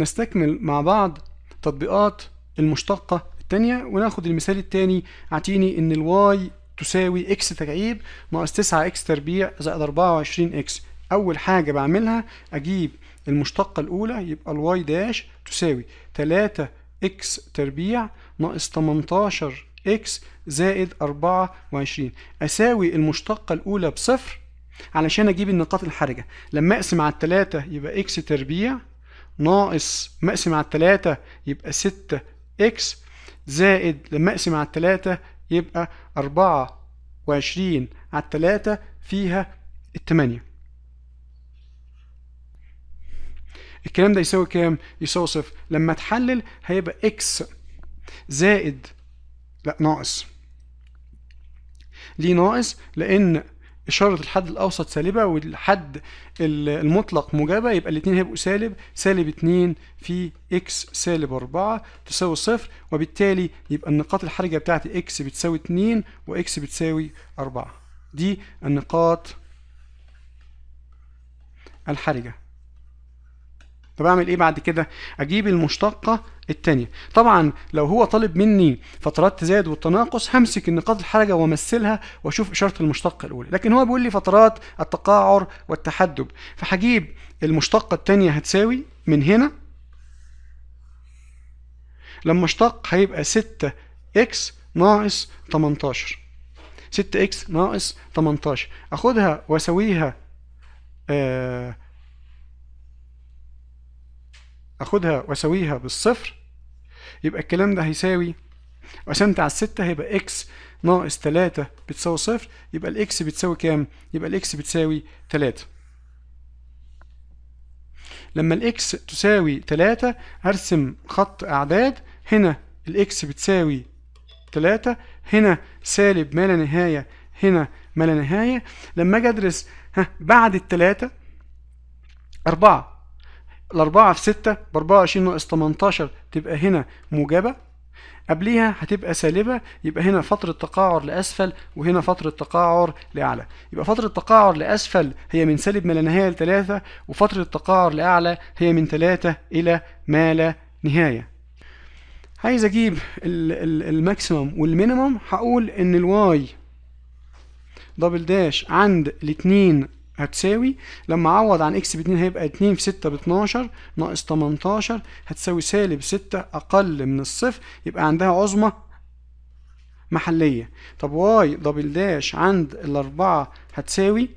نستكمل مع بعض تطبيقات المشتقة التانية وناخد المثال التاني اعطيني ان الواي تساوي اكس ترعيب ناقص 9 اكس تربيع زائد 24 اكس اول حاجة بعملها اجيب المشتقة الاولى يبقى الواي داش تساوي 3 اكس تربيع ناقص 18 اكس زائد 24 اساوي المشتقة الاولى بصفر علشان اجيب النقاط الحرجة لما اقسم على التلاتة يبقى اكس تربيع ناقص مقسم على التلاتة يبقى ستة اكس زائد لما اقسم على التلاتة يبقى أربعة وعشرين على التلاتة فيها التمانية الكلام ده يساوي كام؟ يساوي صفر لما تحلل هيبقى اكس زائد لا ناقص ليه ناقص؟ لأن إشارة الحد الأوسط سالبة والحد المطلق موجبة يبقى الاتنين هيبقوا سالب سالب اتنين في إكس سالب أربعة تساوي صفر وبالتالي يبقى النقاط الحرجة بتاعت إكس بتساوي اتنين وإكس بتساوي أربعة دي النقاط الحرجة فبعمل ايه بعد كده اجيب المشتقه الثانيه طبعا لو هو طالب مني فترات تزايد والتناقص همسك النقاط الحرجه وامثلها واشوف اشاره المشتقه الاولى لكن هو بيقول لي فترات التقاعر والتحدب فهجيب المشتقه الثانيه هتساوي من هنا لما اشتق هيبقى 6 اكس ناقص 18 6 اكس ناقص 18 اخدها واسويها آه اخدها واساويها بالصفر يبقى الكلام ده هيساوي قسمت على الستة هيبقى اكس ناقص تلاتة بتساوي صفر يبقى الاكس بتساوي كام؟ يبقى الاكس بتساوي تلاتة لما الاكس تساوي تلاتة هرسم خط اعداد هنا الاكس بتساوي تلاتة هنا سالب ما لا نهاية هنا ما لا نهاية لما اجي ادرس ها بعد التلاتة أربعة الأربعة في ستة بأربعة وعشرين ناقص تمنتاشر تبقى هنا موجبة قبليها هتبقى سالبة يبقى هنا فترة تقاعر لأسفل وهنا فترة تقاعر لأعلى يبقى فترة تقاعر لأسفل هي من سالب ما لا نهاية لثلاثة وفترة تقاعر لأعلى هي من ثلاثة إلى ما لا نهاية عايز أجيب الماكسيموم والمينيموم هقول إن الواي دبل داش عند الاتنين هتساوي لما اعوض عن اكس باتنين هيبقى اتنين في ستة باتناشر ناقص تمنتاشر هتساوي سالب ستة اقل من الصفر يبقى عندها عظمة محلية طب واي دبل داش عند الاربعة هتساوي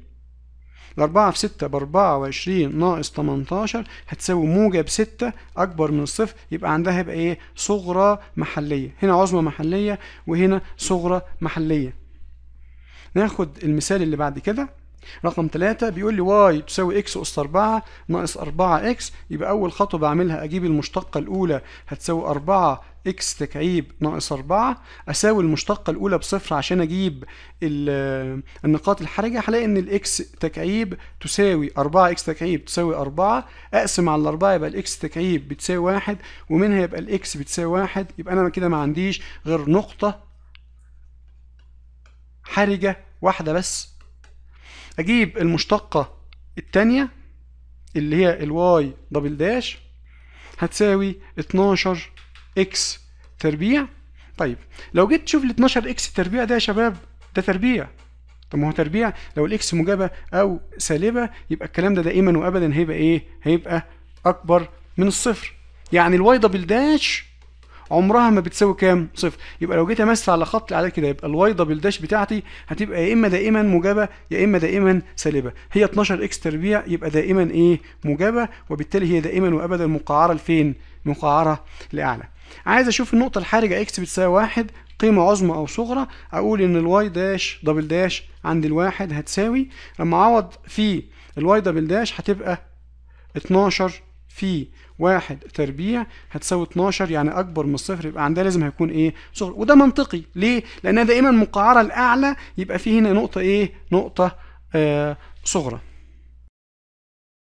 الأربعة في ستة بأربعة وعشرين ناقص تمنتاشر هتساوي موجب 6 أكبر من الصفر يبقى عندها هيبقى إيه؟ صغرى محلية، هنا عظمى محلية وهنا صغرى محلية. ناخد المثال اللي بعد كده رقم 3 بيقول لي y تساوي x أس 4 ناقص 4x يبقى أول خطوة بعملها أجيب المشتقة الأولى هتساوي 4 x تكعيب ناقص 4 أساوي المشتقة الأولى بصفر عشان أجيب آه، النقاط الحرجة هلاقي إن الإكس تكعيب تساوي 4 x تكعيب تساوي 4 أقسم على 4 يبقى الإكس تكعيب بتساوي 1 ومنها يبقى الإكس بتساوي 1 يبقى أنا كده ما عنديش غير نقطة حرجة واحدة بس اجيب المشتقة الثانيه اللي هي الواي دبل داش هتساوي 12 اكس تربيع طيب لو جيت تشوف ال 12 اكس تربيع ده يا شباب ده تربيع طب ما هو تربيع لو الاكس موجبه او سالبه يبقى الكلام ده دائما وابدا هيبقى ايه هيبقى اكبر من الصفر يعني الواي دبل داش عمرها ما بتساوي كام صفر يبقى لو جيت امثل على خط الاعداد كده يبقى الواي دبل داش بتاعتي هتبقى يا اما دائما موجبه يا اما دائما سالبه هي 12 اكس تربيع يبقى دائما ايه موجبه وبالتالي هي دائما وابدا مقعره لفين مقعره لاعلى عايز اشوف النقطه الحرجه اكس بتساوي واحد قيمة عظمى أو صغرى أقول إن الواي داش دبل داش عند الواحد هتساوي لما أعوض في الواي دبل داش هتبقى 12 في واحد تربيع هتساوي 12 يعني اكبر من الصفر يبقى عندها لازم هيكون ايه صغر وده منطقي ليه لانها دائما مقعره الاعلى يبقى في هنا نقطه ايه نقطه آه صغرى